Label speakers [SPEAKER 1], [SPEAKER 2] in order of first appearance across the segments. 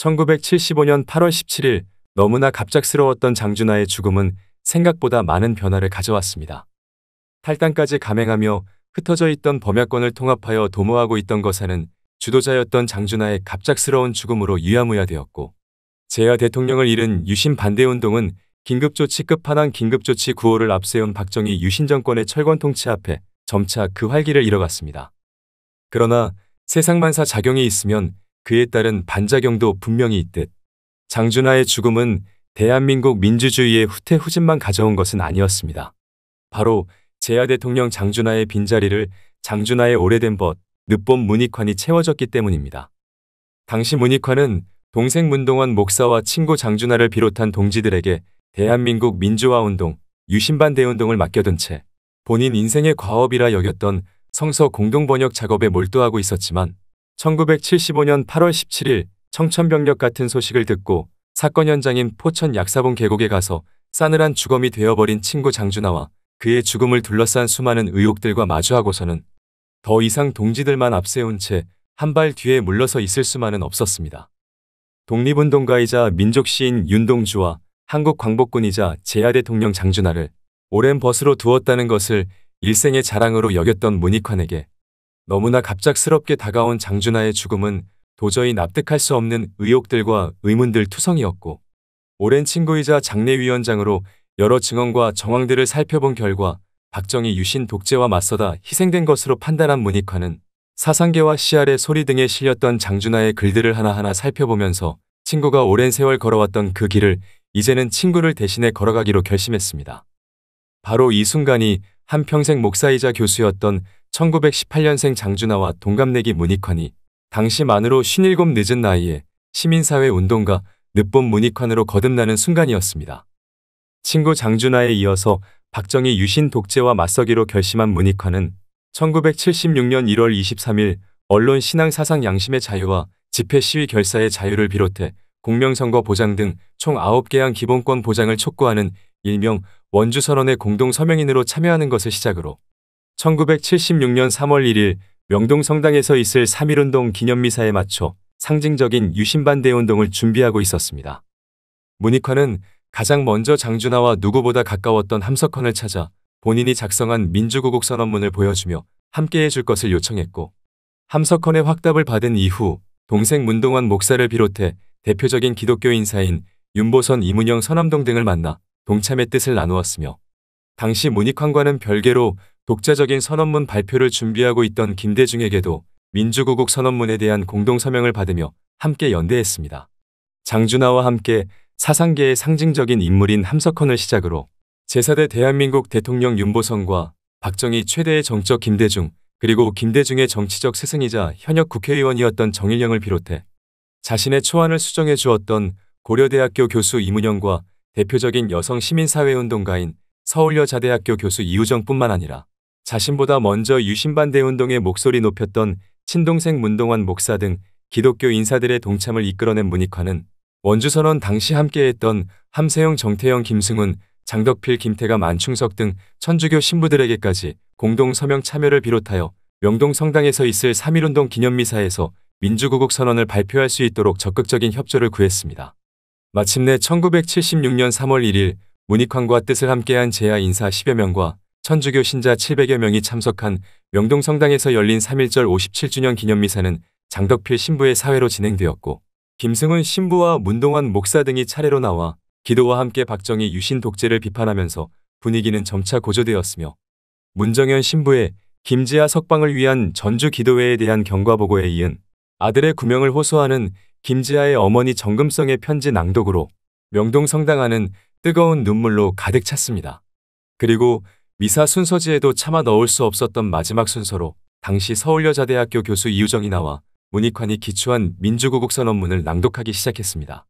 [SPEAKER 1] 1975년 8월 17일 너무나 갑작스러웠던 장준하의 죽음은 생각보다 많은 변화를 가져왔습니다. 탈당까지 감행하며 흩어져 있던 범야권을 통합하여 도모하고 있던 거사는 주도자였던 장준하의 갑작스러운 죽음으로 유야무야되었고 제야 대통령을 잃은 유신 반대운동은 긴급조치 급판왕 긴급조치 구호를 앞세운 박정희 유신 정권의 철권 통치 앞에 점차 그 활기를 잃어갔습니다. 그러나 세상만사 작용이 있으면 그에 따른 반작용도 분명히 있듯 장준하의 죽음은 대한민국 민주주의의 후퇴후진만 가져온 것은 아니었습니다. 바로 제야 대통령 장준하의 빈자리를 장준하의 오래된 벗, 늦봄 문익환이 채워졌기 때문입니다. 당시 문익환은 동생 문동원 목사와 친구 장준하를 비롯한 동지들에게 대한민국 민주화운동, 유신반 대운동을 맡겨둔 채 본인 인생의 과업이라 여겼던 성서 공동번역 작업에 몰두하고 있었지만 1975년 8월 17일 청천벽력 같은 소식을 듣고 사건 현장인 포천 약사봉 계곡에 가서 싸늘한 주검이 되어버린 친구 장준하와 그의 죽음을 둘러싼 수많은 의혹들과 마주하고서는 더 이상 동지들만 앞세운 채 한 발 뒤에 물러서 있을 수만은 없었습니다. 독립운동가이자 민족시인 윤동주와 한국광복군이자 제야 대통령 장준하를 오랜 벗으로 두었다는 것을 일생의 자랑으로 여겼던 문익환에게 너무나 갑작스럽게 다가온 장준하의 죽음은 도저히 납득할 수 없는 의혹들과 의문들 투성이었고 오랜 친구이자 장례위원장으로 여러 증언과 정황들을 살펴본 결과 박정희 유신 독재와 맞서다 희생된 것으로 판단한 문익환은 사상계와 씨알의 소리 등에 실렸던 장준하의 글들을 하나하나 살펴보면서 친구가 오랜 세월 걸어왔던 그 길을 이제는 친구를 대신해 걸어가기로 결심했습니다. 바로 이 순간이 한평생 목사이자 교수였던 1918년생 장준하와 동갑내기 문익환이 당시 만으로 57 늦은 나이에 시민사회 운동가 늦봄 문익환으로 거듭나는 순간이었습니다. 친구 장준하에 이어서 박정희 유신 독재와 맞서기로 결심한 문익환은 1976년 1월 23일 언론 신앙 사상 양심의 자유와 집회 시위 결사의 자유를 비롯해 공명선거 보장 등 총 9개항 기본권 보장을 촉구하는 일명 원주선언의 공동 서명인으로 참여하는 것을 시작으로 1976년 3월 1일 명동 성당에서 있을 3.1운동 기념미사에 맞춰 상징적인 유신반대 운동을 준비하고 있었습니다. 문익환은 가장 먼저 장준하와 누구보다 가까웠던 함석헌을 찾아 본인이 작성한 민주구국 선언문을 보여주며 함께해 줄 것을 요청했고 함석헌의 확답을 받은 이후 동생 문동환 목사를 비롯해 대표적인 기독교 인사인 윤보선 이문영 선암동 등을 만나 동참의 뜻을 나누었으며 당시 문익환과는 별개로 독자적인 선언문 발표를 준비하고 있던 김대중에게도 민주구국 선언문에 대한 공동서명을 받으며 함께 연대했습니다. 장준하와 함께 사상계의 상징적인 인물인 함석헌을 시작으로 제4대 대한민국 대통령 윤보선과 박정희 최대의 정적 김대중 그리고 김대중의 정치적 스승이자 현역 국회의원이었던 정일영을 비롯해 자신의 초안을 수정해 주었던 고려대학교 교수 이문영과 대표적인 여성 시민사회운동가인 서울여자대학교 교수 이우정뿐만 아니라 자신보다 먼저 유신반대 운동에 목소리 높였던 친동생 문동환 목사 등 기독교 인사들의 동참을 이끌어낸 문익환은 원주선언 당시 함께했던 함세영, 정태영, 김승훈, 장덕필, 김태감, 만충석등 천주교 신부들에게까지 공동 서명 참여를 비롯하여 명동 성당에서 있을 3.1운동 기념미사에서 민주구국 선언을 발표할 수 있도록 적극적인 협조를 구했습니다. 마침내 1976년 3월 1일 문익환과 뜻을 함께한 제야 인사 10여 명과 천주교 신자 700여 명이 참석한 명동성당에서 열린 3.1절 57주년 기념미사는 장덕필 신부의 사회로 진행되었고 김승훈 신부와 문동환 목사 등이 차례로 나와 기도와 함께 박정희 유신 독재를 비판하면서 분위기는 점차 고조되었으며 문정현 신부의 김지하 석방을 위한 전주 기도회에 대한 경과보고에 이은 아들의 구명을 호소하는 김지하의 어머니 정금성의 편지 낭독으로 명동 성당 안은 뜨거운 눈물로 가득 찼습니다. 그리고 미사 순서지에도 차마 넣을 수 없었던 마지막 순서로 당시 서울여자대학교 교수 이유정이 나와 문익환이 기초한 민주구국선 언문을 낭독하기 시작했습니다.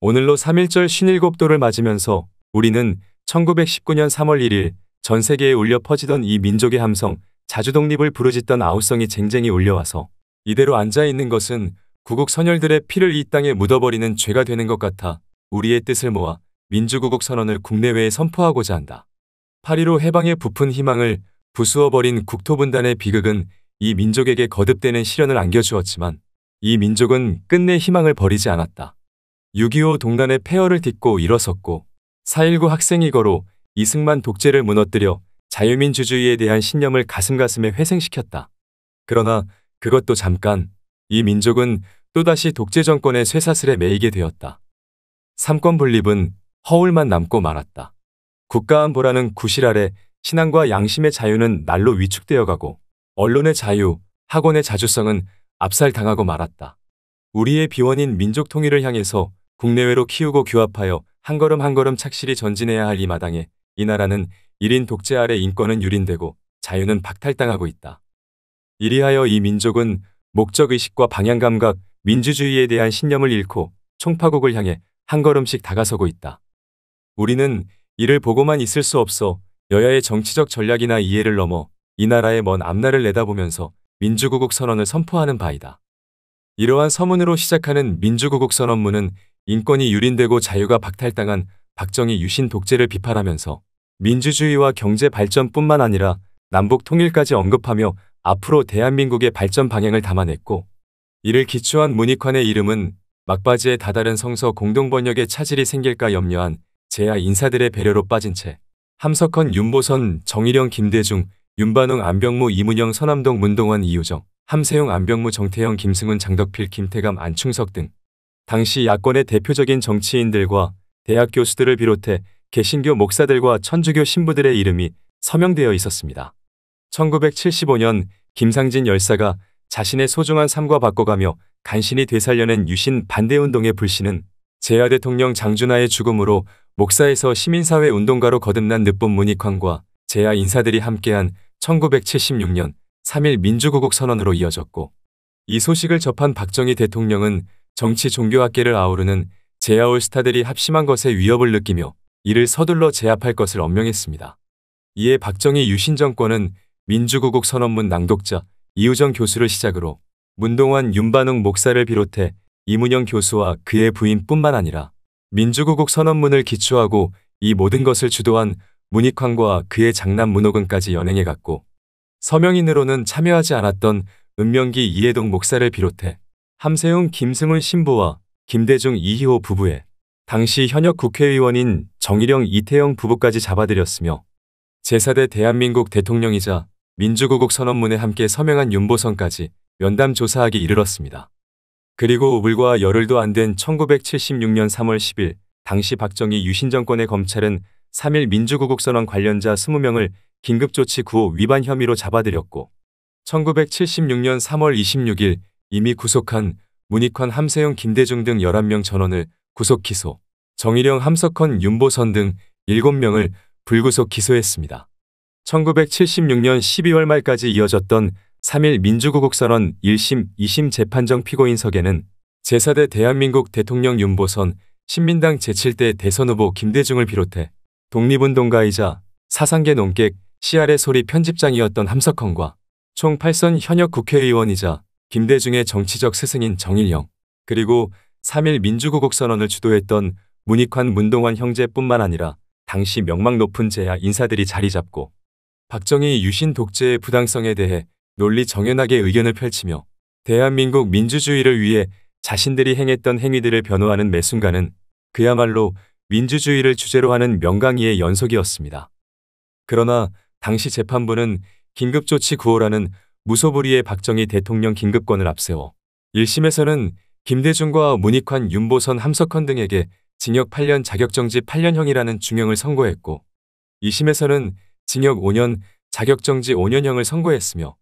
[SPEAKER 1] 오늘로 3.1절 57도를 맞으면서 우리는 1919년 3월 1일 전 세계에 울려 퍼지던 이 민족의 함성, 자주독립을 부르짖던 아우성이 쟁쟁히 울려와서 이대로 앉아있는 것은 구국 선열들의 피를 이 땅에 묻어버리는 죄가 되는 것 같아 우리의 뜻을 모아 민주구국 선언을 국내외에 선포하고자 한다. 파리로 해방에 부푼 희망을 부수어버린 국토분단의 비극은 이 민족에게 거듭되는 시련을 안겨주었지만 이 민족은 끝내 희망을 버리지 않았다. 6.25 동단의 폐허를 딛고 일어섰고 4.19 학생이거로 이승만 독재를 무너뜨려 자유민주주의에 대한 신념을 가슴가슴에 회생시켰다. 그러나 그것도 잠깐 이 민족은 또다시 독재 정권의 쇠사슬에 매이게 되었다. 삼권 분립은 허울만 남고 말았다. 국가안보라는 구실 아래 신앙과 양심의 자유는 날로 위축되어 가고 언론의 자유, 학원의 자주성은 압살당하고 말았다. 우리의 비원인 민족 통일을 향해서 국내외로 키우고 규합하여 한 걸음 한 걸음 착실히 전진해야 할 이 마당에 이 나라는 1인 독재 아래 인권은 유린되고 자유는 박탈당하고 있다. 이리하여 이 민족은 목적의식과 방향감각, 민주주의에 대한 신념을 잃고 총파국을 향해 한 걸음씩 다가서고 있다. 우리는 이를 보고만 있을 수 없어 여야의 정치적 전략이나 이해를 넘어 이 나라의 먼 앞날을 내다보면서 민주구국 선언을 선포하는 바이다. 이러한 서문으로 시작하는 민주구국 선언문은 인권이 유린되고 자유가 박탈당한 박정희 유신 독재를 비판하면서 민주주의와 경제 발전뿐만 아니라 남북 통일까지 언급하며 앞으로 대한민국의 발전 방향을 담아냈고 이를 기초한 문익환의 이름은 막바지에 다다른 성서 공동번역의 차질이 생길까 염려한 재야 인사들의 배려로 빠진 채 함석헌, 윤보선, 정일영, 김대중, 윤반웅, 안병무, 이문영, 선암동문동원 이효정, 함세용, 안병무, 정태영, 김승훈, 장덕필, 김태감, 안충석 등 당시 야권의 대표적인 정치인들과 대학 교수들을 비롯해 개신교 목사들과 천주교 신부들의 이름이 서명되어 있었습니다. 1975년 김상진 열사가 자신의 소중한 삶과 바꿔가며 간신히 되살려낸 유신 반대운동의 불신은 제야 대통령 장준하의 죽음으로 목사에서 시민사회 운동가로 거듭난 늦본 문익환과 재야 인사들이 함께한 1976년 3일 민주구국 선언으로 이어졌고 이 소식을 접한 박정희 대통령은 정치 종교학계를 아우르는 재야 올스타들이 합심한 것에 위협을 느끼며 이를 서둘러 제압할 것을 엄명했습니다 이에 박정희 유신 정권은 민주구국 선언문 낭독자 이우정 교수를 시작으로 문동환 윤반웅 목사를 비롯해 이문영 교수와 그의 부인뿐만 아니라 민주구국 선언문을 기초하고 이 모든 것을 주도한 문익환과 그의 장남 문호근까지 연행해갔고 서명인으로는 참여하지 않았던 은명기 이해동 목사를 비롯해 함세웅 김승훈 신부와 김대중 이희호 부부의 당시 현역 국회의원인 정일영 이태영 부부까지 잡아들였으며 제4대 대한민국 대통령이자 민주구국 선언문에 함께 서명한 윤보선까지 면담 조사하기 이르렀습니다. 그리고 5불과 열흘도 안 된 1976년 3월 10일 당시 박정희 유신 정권의 검찰은 3일 민주구국 선언 관련자 20명을 긴급조치 구호 위반 혐의로 잡아들였고 1976년 3월 26일 이미 구속한 문익환 함세용 김대중 등 11명 전원을 구속 기소, 정일영 함석헌 윤보선 등 7명을 불구속 기소했습니다. 1976년 12월 말까지 이어졌던 3일 민주구국 선언 1심, 2심 재판정 피고인석에는 제4대 대한민국 대통령 윤보선, 신민당 제7대 대선 후보 김대중을 비롯해 독립운동가이자 사상계 논객 CR의 소리 편집장이었던 함석헌과 총 8선 현역 국회의원이자 김대중의 정치적 스승인 정일영, 그리고 3일 민주구국 선언을 주도했던 문익환 문동환 형제뿐만 아니라 당시 명망 높은 제야 인사들이 자리 잡고 박정희 유신 독재의 부당성에 대해 논리 정연하게 의견을 펼치며 대한민국 민주주의를 위해 자신들이 행했던 행위들을 변호하는 매 순간은 그야말로 민주주의를 주제로 하는 명강의의 연속이었습니다. 그러나 당시 재판부는 긴급조치 구호라는 무소불위의 박정희 대통령 긴급권을 앞세워 1심에서는 김대중과 문익환, 윤보선, 함석헌 등에게 징역 8년 자격정지 8년형이라는 중형을 선고했고 2심에서는 징역 5년, 자격정지 5년형을 선고했으며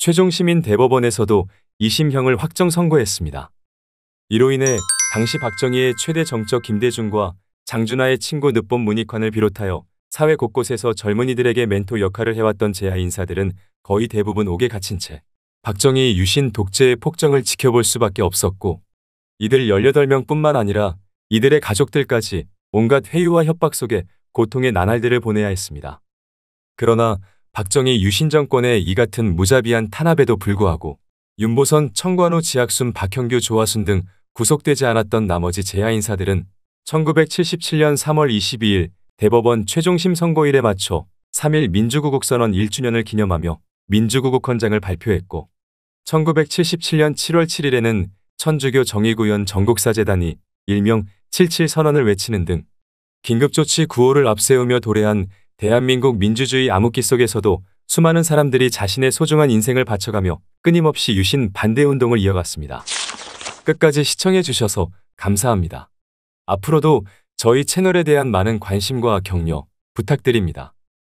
[SPEAKER 1] 최종시민 대법원에서도 2심형을 확정 선고했습니다. 이로 인해 당시 박정희의 최대 정적 김대중과 장준하의 친구 늦본 문익환을 비롯하여 사회 곳곳에서 젊은이들에게 멘토 역할을 해왔던 제하 인사들은 거의 대부분 옥에 갇힌 채 박정희 유신 독재의 폭정을 지켜볼 수밖에 없었고 이들 18명뿐만 아니라 이들의 가족들까지 온갖 회유와 협박 속에 고통의 나날들을 보내야 했습니다. 그러나 박정희 유신 정권의 이 같은 무자비한 탄압에도 불구하고 윤보선, 청관호, 지학순, 박형규, 조화순 등 구속되지 않았던 나머지 재하 인사들은 1977년 3월 22일 대법원 최종심 선고일에 맞춰 3일 민주구국 선언 1주년을 기념하며 민주구국 헌장을 발표했고 1977년 7월 7일에는 천주교 정의구현 전국사재단이 일명 77선언을 외치는 등 긴급조치 구호를 앞세우며 도래한 대한민국 민주주의 암흑기 속에서도 수많은 사람들이 자신의 소중한 인생을 바쳐가며 끊임없이 유신 반대 운동을 이어갔습니다. 끝까지 시청해 주셔서 감사합니다. 앞으로도 저희 채널에 대한 많은 관심과 격려 부탁드립니다.